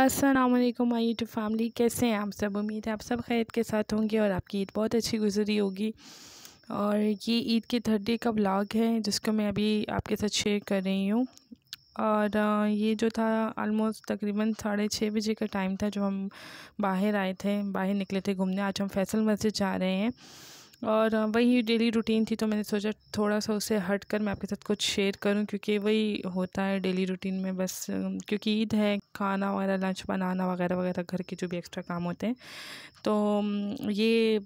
अस्सलाम वालेकुम my YouTube family कैसे हैं आप सब उम्मीद है आप सब खैर के साथ होंगे और आपकी ईद बहुत अच्छी गुजरी होगी और ये ईद के थर्ड डे का ब्लॉग है जिसको मैं अभी आपके साथ शेयर कर रही हूँ और ये जो था आलमोस्ट तकरीबन साढ़े छः बजे का टाइम था जो हम बाहर आए थे बाहर निकले थे घूमने आज हम फैसल मस्जिद जा रहे हैं और वही डेली रूटीन थी तो मैंने सोचा थोड़ा सा उसे हट कर मैं आपके साथ कुछ शेयर करूं क्योंकि वही होता है डेली रूटीन में बस क्योंकि ईद है खाना वगैरह लंच बनाना वगैरह वगैरह घर के जो भी एक्स्ट्रा काम होते हैं तो ये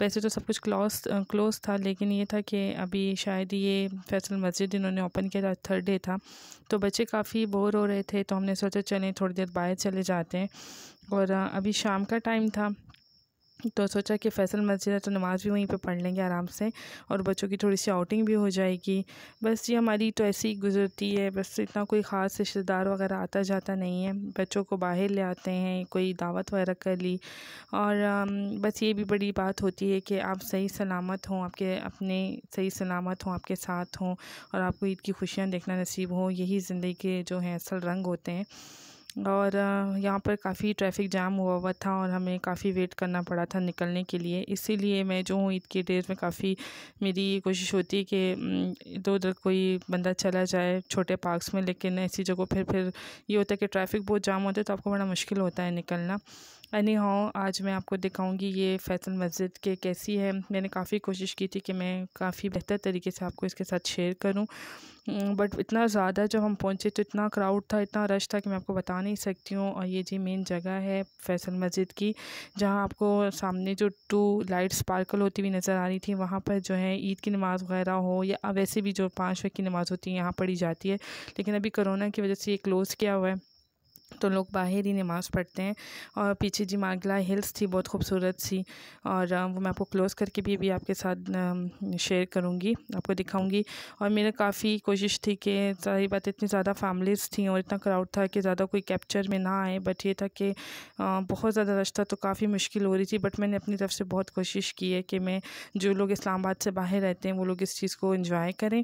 वैसे तो सब कुछ क्लोज क्लोज था लेकिन ये था कि अभी शायद ये फैसल मस्जिद इन्होंने ओपन किया था थर्ड डे था तो बच्चे काफ़ी बोर हो रहे थे तो हमने सोचा चलें थोड़ी देर बाहर चले जाते हैं और अभी शाम का टाइम था तो सोचा कि फैसल मस्जिद है तो नमाज़ भी वहीं पे पढ़ लेंगे आराम से और बच्चों की थोड़ी सी आउटिंग भी हो जाएगी बस ये हमारी तो ऐसी ही गुजरती है बस इतना कोई ख़ास रिश्तेदार वगैरह आता जाता नहीं है बच्चों को बाहर ले आते हैं कोई दावत वगैरह कर ली और बस ये भी बड़ी बात होती है कि आप सही सलामत हों आपके अपने सही सलामत हों आपके साथ हों और आपको ईद की खुशियाँ देखना नसीब हों यही ज़िंदगी के जो हैं असल रंग होते हैं और यहाँ पर काफ़ी ट्रैफिक जाम हुआ हुआ था और हमें काफ़ी वेट करना पड़ा था निकलने के लिए इसीलिए मैं जो हूँ ईद के डेज़ में काफ़ी मेरी कोशिश होती है कि इधर उधर कोई बंदा चला जाए छोटे पार्क्स में लेकिन ऐसी जगह फिर फिर ये होता है कि ट्रैफिक बहुत जाम होता है तो आपको बड़ा मुश्किल होता है निकलना एनी हाँ आज मैं आपको दिखाऊंगी ये फैसल मस्जिद के कैसी है मैंने काफ़ी कोशिश की थी कि मैं काफ़ी बेहतर तरीके से आपको इसके साथ शेयर करूं बट इतना ज़्यादा जब हम पहुंचे तो इतना क्राउड था इतना रश था कि मैं आपको बता नहीं सकती हूँ और ये जी मेन जगह है फैसल मस्जिद की जहाँ आपको सामने जो टू लाइट स्पार्कल होती हुई नज़र आ रही थी वहाँ पर जो है ईद की नमाज़ वगैरह हो या वैसे भी जो पाँच वक्त की नमाज़ होती है यहाँ पढ़ी जाती है लेकिन अभी कोरोना की वजह से ये क्लोज़ किया हुआ है तो लोग बाहर ही नमाज़ पढ़ते हैं और पीछे जी मागला हिल्स थी बहुत खूबसूरत सी और वो मैं आपको क्लोज़ करके भी अभी आपके साथ शेयर करूँगी आपको दिखाऊँगी और मेरा काफ़ी कोशिश थी कि सारी बात इतनी ज़्यादा फैमिलीज़ थी और इतना क्राउड था कि ज़्यादा कोई कैप्चर में ना आए बट ये था कि बहुत ज़्यादा रश था तो काफ़ी मुश्किल हो रही थी बट मैंने अपनी तरफ से बहुत कोशिश की है कि मैं जो लोग इस्लामाबाद से बाहर रहते हैं वो लोग इस चीज़ को इन्जॉय करें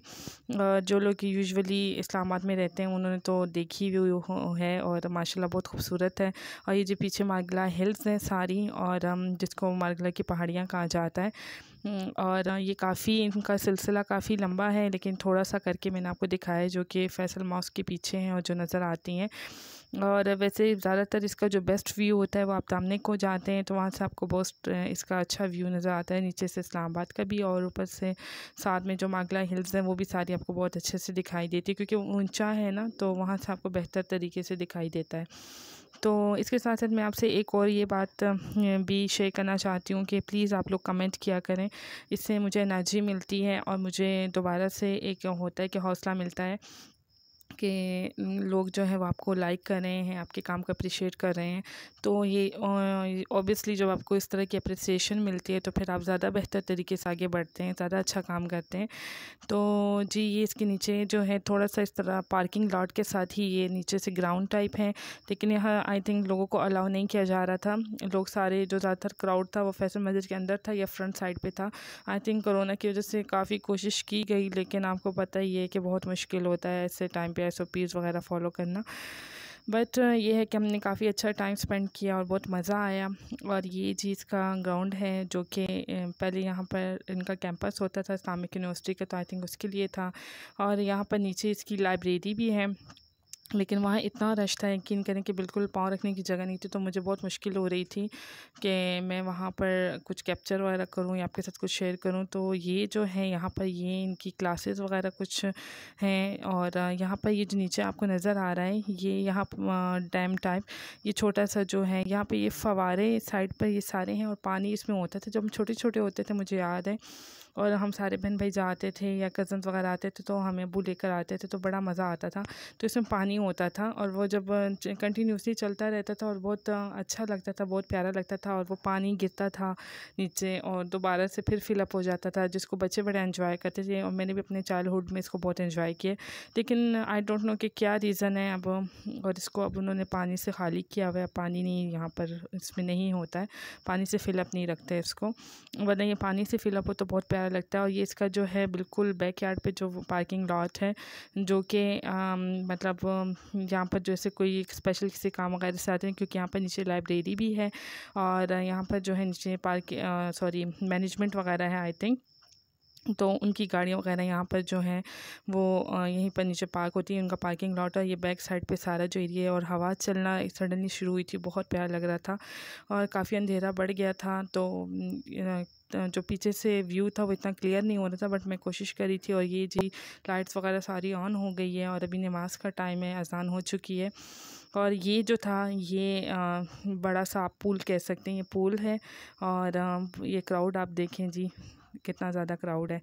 जो लोग यूजली इस्लामाबाद में रहते हैं उन्होंने तो देखी हुई है और माशाल्लाह बहुत खूबसूरत है और ये जो पीछे मारगला हिल्स हैं सारी और जिसको मारगला की पहाड़ियाँ कहा जाता है हम्म, और ये काफ़ी इनका सिलसिला काफ़ी लंबा है लेकिन थोड़ा सा करके मैंने आपको दिखाया जो कि फैसल मॉस के पीछे हैं और जो नज़र आती हैं और वैसे ज़्यादातर इसका जो बेस्ट व्यू होता है वो आप सामने को जाते हैं तो वहाँ से आपको बेस्ट इसका अच्छा व्यू नज़र आता है नीचे से इस्लामाबाद का भी और ऊपर से साथ में जो मागला हिल्स हैं वो भी सारी आपको बहुत अच्छे से दिखाई देती है क्योंकि ऊंचा है ना तो वहाँ से आपको बेहतर तरीके से दिखाई देता है तो इसके साथ साथ मैं आपसे एक और ये बात भी शेयर करना चाहती हूँ कि प्लीज़ आप लोग कमेंट किया करें इससे मुझे एनर्जी मिलती है और मुझे दोबारा से एक होता है कि हौसला मिलता है कि लोग जो है वो आपको लाइक कर रहे हैं आपके काम को अप्रिशिएट कर रहे हैं तो ये ऑब्वियसली जब आपको इस तरह की अप्रिसिएशन मिलती है तो फिर आप ज़्यादा बेहतर तरीके से आगे बढ़ते हैं ज़्यादा अच्छा काम करते हैं तो जी ये इसके नीचे जो है थोड़ा सा इस तरह पार्किंग लॉट के साथ ही ये नीचे से ग्राउंड टाइप है लेकिन यहाँ आई थिंक लोगों को अलाउ नहीं किया जा रहा था लोग सारे जो ज़्यादातर क्राउड था वो फैसल मस्जिद के अंदर था या फ्रंट साइड पर था आई थिंक कोरोना की वजह से काफ़ी कोशिश की गई लेकिन आपको पता ही है कि बहुत मुश्किल होता है ऐसे टाइम पे एस वगैरह फॉलो करना बट ये है कि हमने काफ़ी अच्छा टाइम स्पेंड किया और बहुत मज़ा आया और ये चीज़ का ग्राउंड है जो कि पहले यहाँ पर इनका कैंपस होता था इस्लामिक यूनिवर्सिटी का तो आई थिंक उसके लिए था और यहाँ पर नीचे इसकी लाइब्रेरी भी है लेकिन वहाँ इतना रश था यकीन करें कि बिल्कुल पाँव रखने की जगह नहीं थी तो मुझे बहुत मुश्किल हो रही थी कि मैं वहाँ पर कुछ कैप्चर वगैरह करूँ या आपके साथ कुछ शेयर करूँ तो ये जो है यहाँ पर ये इनकी क्लासेस वगैरह कुछ हैं और यहाँ पर ये जो नीचे आपको नज़र आ रहा है ये यहाँ डैम टाइप ये छोटा सा जो है यहाँ पर ये फवारे साइड पर ये सारे हैं और पानी इसमें होता था जब हम छोटे छोटे होते थे मुझे याद है और हम सारे बहन भाई जाते थे या कज़न्स वगैरह आते थे तो हमें अबू लेकर आते थे तो बड़ा मज़ा आता था तो इसमें पानी होता था और वो जब कंटिन्यूसली चलता रहता था और बहुत अच्छा लगता था बहुत प्यारा लगता था और वो पानी गिरता था नीचे और दोबारा से फिर फिलअप हो जाता था जिसको बच्चे बड़े इन्जॉय करते थे और मैंने भी अपने चाइल्डहुड में इसको बहुत इन्जॉय किया लेकिन आई डोंट नो कि क्या रीज़न है अब और इसको अब उन्होंने पानी से खाली किया हुआ पानी नहीं यहाँ पर इसमें नहीं होता है पानी से फिलअप नहीं रखते इसको वरना ये पानी से फिलअप हो तो बहुत प्यारा प्यारा लगता है और ये इसका जो है बिल्कुल बैक यार्ड पर जो पार्किंग लॉट है जो कि मतलब यहाँ पर जैसे कोई स्पेशल किसी काम वगैरह से आते हैं क्योंकि यहाँ पर नीचे लाइब्रेरी भी है और यहाँ पर जो है नीचे पार्क सॉरी मैनेजमेंट वगैरह है आई थिंक तो उनकी गाड़ियाँ वगैरह यहाँ पर जो हैं वो यहीं पर नीचे पार्क होती है उनका पार्किंग लॉट है ये बैक साइड पे सारा जो एरिया है और हवा चलना सडनली शुरू हुई थी बहुत प्यारा लग रहा था और काफ़ी अंधेरा बढ़ गया था तो जो पीछे से व्यू था वो इतना क्लियर नहीं हो रहा था बट मैं कोशिश करी थी और ये जी लाइट्स वगैरह सारी ऑन हो गई है और अभी नमाज का टाइम है अजान हो चुकी है और ये जो था ये बड़ा सा आप पूल कह सकते हैं ये पूल है और ये क्राउड आप देखें जी कितना ज़्यादा क्राउड है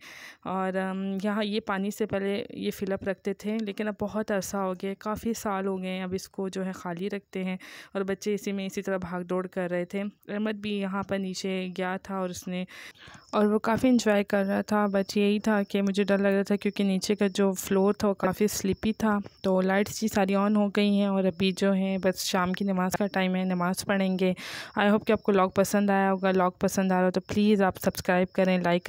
और यहाँ ये पानी से पहले ये फ़िलअप रखते थे लेकिन अब बहुत अरसा हो गया काफ़ी साल हो गए हैं अब इसको जो है खाली रखते हैं और बच्चे इसी में इसी तरह भाग दौड़ कर रहे थे अहमद भी यहाँ पर नीचे गया था और उसने और वो काफ़ी इंजॉय कर रहा था बट यही था कि मुझे डर लग रहा था क्योंकि नीचे का जो फ्लोर था वो काफ़ी स्लिपी था तो लाइट्स जी सारी ऑन हो गई हैं और अभी जो है बस शाम की नमाज़ का टाइम है नमाज़ पढ़ेंगे आई होप कि आपको लॉग पसंद आया होगा लॉग पसंद आ रहा हो तो प्लीज़ आप सब्सक्राइब करें लाइक